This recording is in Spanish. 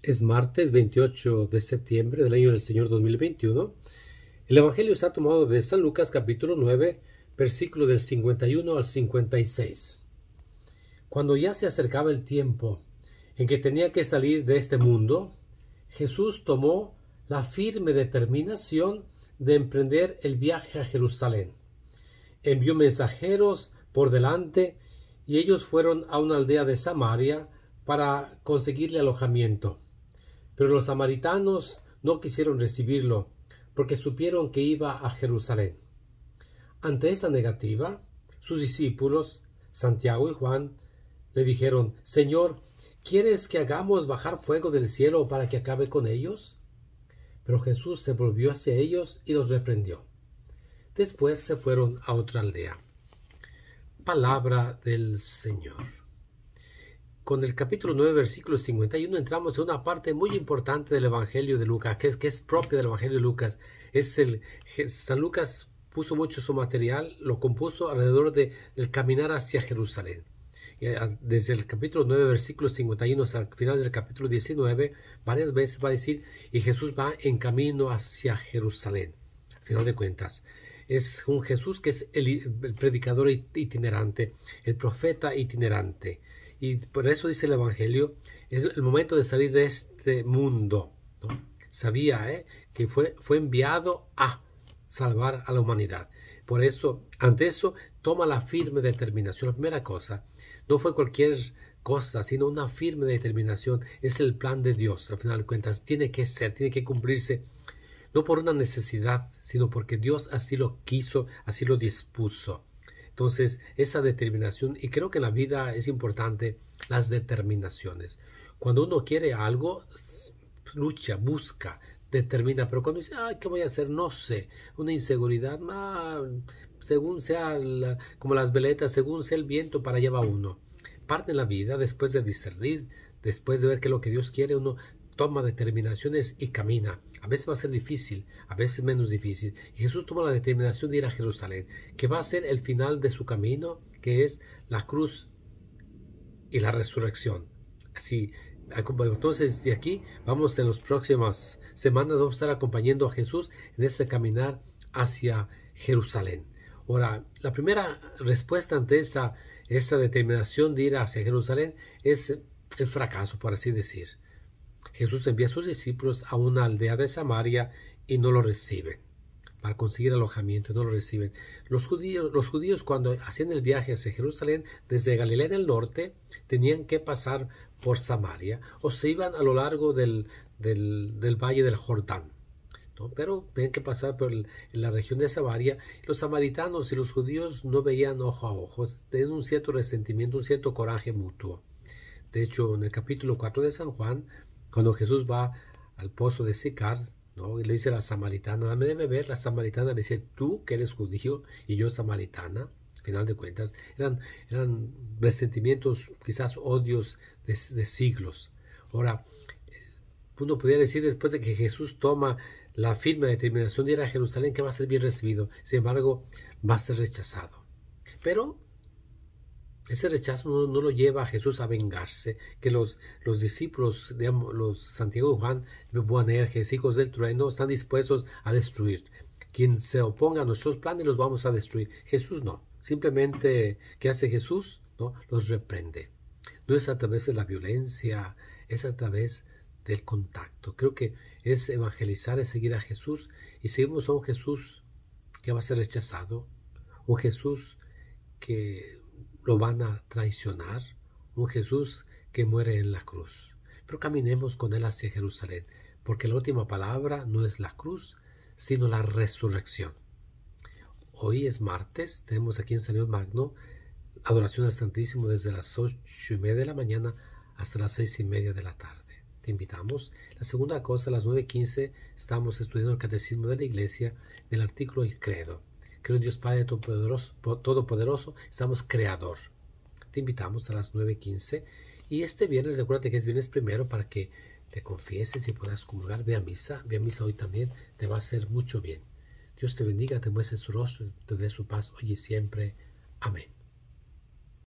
Es martes 28 de septiembre del año del Señor 2021. El Evangelio ha tomado de San Lucas capítulo 9, versículo del 51 al 56. Cuando ya se acercaba el tiempo en que tenía que salir de este mundo, Jesús tomó la firme determinación de emprender el viaje a Jerusalén. Envió mensajeros por delante y ellos fueron a una aldea de Samaria para conseguirle alojamiento. Pero los samaritanos no quisieron recibirlo, porque supieron que iba a Jerusalén. Ante esa negativa, sus discípulos, Santiago y Juan, le dijeron, Señor, ¿quieres que hagamos bajar fuego del cielo para que acabe con ellos? Pero Jesús se volvió hacia ellos y los reprendió. Después se fueron a otra aldea. Palabra del Señor. Con el capítulo 9, versículo 51, entramos en una parte muy importante del Evangelio de Lucas, que es, que es propia del Evangelio de Lucas. Es el, San Lucas puso mucho su material, lo compuso alrededor de, del caminar hacia Jerusalén. Ah, desde el capítulo 9, versículo 51 hasta el final del capítulo 19, varias veces va a decir, y Jesús va en camino hacia Jerusalén. Al final de cuentas, es un Jesús que es el predicador itinerante, el profeta itinerante y por eso dice el Evangelio, es el momento de salir de este mundo. Sabía ¿eh? que fue, fue enviado a salvar a la humanidad. Por eso, ante eso, toma la firme determinación. La primera cosa, no fue cualquier cosa, sino una firme determinación. Es el plan de Dios, al final de cuentas. Tiene que ser, tiene que cumplirse. No por una necesidad, sino porque Dios así lo quiso, así lo dispuso. Entonces, esa determinación, y creo que en la vida es importante las determinaciones. Cuando uno quiere algo, lucha, busca, determina, pero cuando dice, ay, ¿qué voy a hacer? No sé, una inseguridad, más según sea como las veletas, según sea el viento, para allá va uno. Parte de la vida, después de discernir, después de ver que lo que Dios quiere, uno toma determinaciones y camina. A veces va a ser difícil, a veces menos difícil. Y Jesús toma la determinación de ir a Jerusalén, que va a ser el final de su camino, que es la cruz y la resurrección. Así, ah, entonces de aquí vamos en las próximas semanas, vamos a estar acompañando a Jesús en ese caminar hacia Jerusalén. Ahora, la primera respuesta ante esa, esa determinación de ir hacia Jerusalén es el fracaso, por así decir. Jesús envía a sus discípulos a una aldea de Samaria y no lo reciben. Para conseguir alojamiento, no lo reciben. Los judíos, los judíos cuando hacían el viaje hacia Jerusalén, desde Galilea en el norte, tenían que pasar por Samaria o se iban a lo largo del, del, valle del Jordán. Pero tenían que pasar por la región de Samaria. Los samaritanos y los judíos no veían ojo a ojo, tenían un cierto resentimiento, un cierto coraje mutuo. De hecho, en el capítulo 4 de San Juan, cuando Jesús va al pozo de Sicar, ¿no? y le dice a la samaritana, dame de beber, la samaritana le dice, tú que eres judío y yo samaritana, al final de cuentas, eran, eran resentimientos, quizás odios de, de siglos. Ahora, eh, uno podría decir después de que Jesús toma la firme determinación de ir a Jerusalén que va a ser bien recibido, sin embargo, va a ser rechazado. Pero ese rechazo no, lo lleva a Jesús a vengarse, que los, los discípulos, digamos, los Santiago y Juan, Buanerges, hijos del trueno, están dispuestos a destruir. Quien se oponga a nuestros planes los vamos a destruir. Jesús no. Simplemente, ¿qué hace Jesús? No, los reprende. No es a través de la violencia, es a través del contacto. Creo que es evangelizar, es seguir a Jesús. Y seguimos a un Jesús que va a ser rechazado, un Jesús que lo van a traicionar, un Jesús que muere en la cruz. Pero caminemos con Él hacia Jerusalén, porque la última palabra no es la cruz, sino la resurrección. Hoy es martes, tenemos aquí en San Luis Magno adoración al Santísimo desde las ocho y media de la mañana hasta las seis y media de la tarde te invitamos. La segunda cosa, a las quince, estamos estudiando el Catecismo de la Iglesia, del artículo El Credo. Creo Dios Padre Todopoderoso, estamos creador. Te invitamos a las 9.15 y este viernes, acuérdate que es viernes primero para que te confieses y puedas comulgar. Ve a misa, ve a misa hoy también, te va a hacer mucho bien. Dios te bendiga, te muestre su rostro, te dé su paz hoy y siempre. Amén.